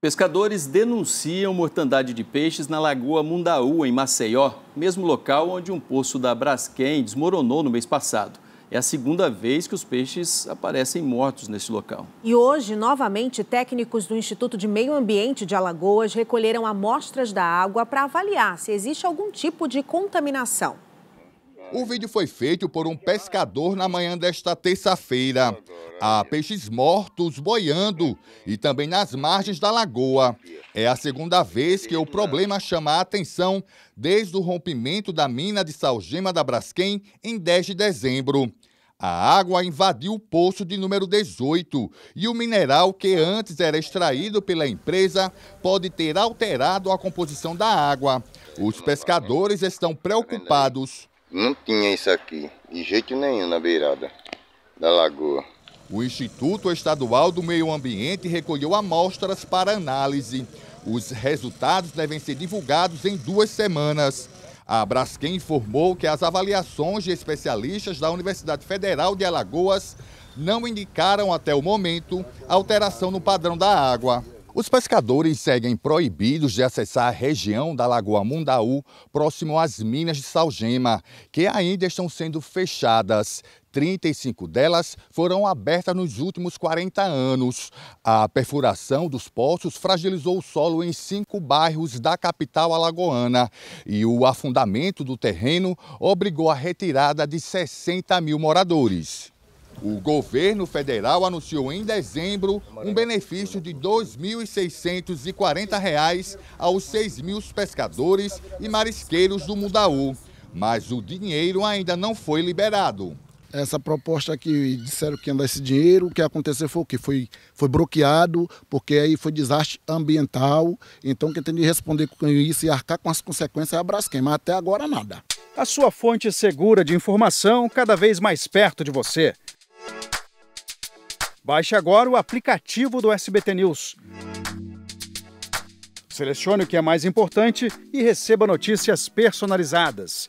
Pescadores denunciam mortandade de peixes na Lagoa Mundaú, em Maceió, mesmo local onde um poço da Braskem desmoronou no mês passado. É a segunda vez que os peixes aparecem mortos nesse local. E hoje, novamente, técnicos do Instituto de Meio Ambiente de Alagoas recolheram amostras da água para avaliar se existe algum tipo de contaminação. O vídeo foi feito por um pescador na manhã desta terça-feira. Há peixes mortos boiando e também nas margens da lagoa. É a segunda vez que o problema chama a atenção desde o rompimento da mina de Salgema da Braskem em 10 de dezembro. A água invadiu o poço de número 18 e o mineral que antes era extraído pela empresa pode ter alterado a composição da água. Os pescadores estão preocupados. Não tinha isso aqui, de jeito nenhum na beirada da lagoa. O Instituto Estadual do Meio Ambiente recolheu amostras para análise. Os resultados devem ser divulgados em duas semanas. A Braskem informou que as avaliações de especialistas da Universidade Federal de Alagoas não indicaram até o momento alteração no padrão da água. Os pescadores seguem proibidos de acessar a região da Lagoa Mundaú, próximo às minas de Salgema, que ainda estão sendo fechadas. 35 delas foram abertas nos últimos 40 anos. A perfuração dos poços fragilizou o solo em cinco bairros da capital alagoana e o afundamento do terreno obrigou a retirada de 60 mil moradores. O governo federal anunciou em dezembro um benefício de R$ 2.640 reais aos 6 mil pescadores e marisqueiros do Mundaú, mas o dinheiro ainda não foi liberado essa proposta aqui disseram que ia dar esse dinheiro, o que aconteceu foi o que? Foi, foi bloqueado, porque aí foi desastre ambiental. Então quem tem de responder com isso e arcar com as consequências é a Braskem, mas até agora nada. A sua fonte segura de informação cada vez mais perto de você. Baixe agora o aplicativo do SBT News. Selecione o que é mais importante e receba notícias personalizadas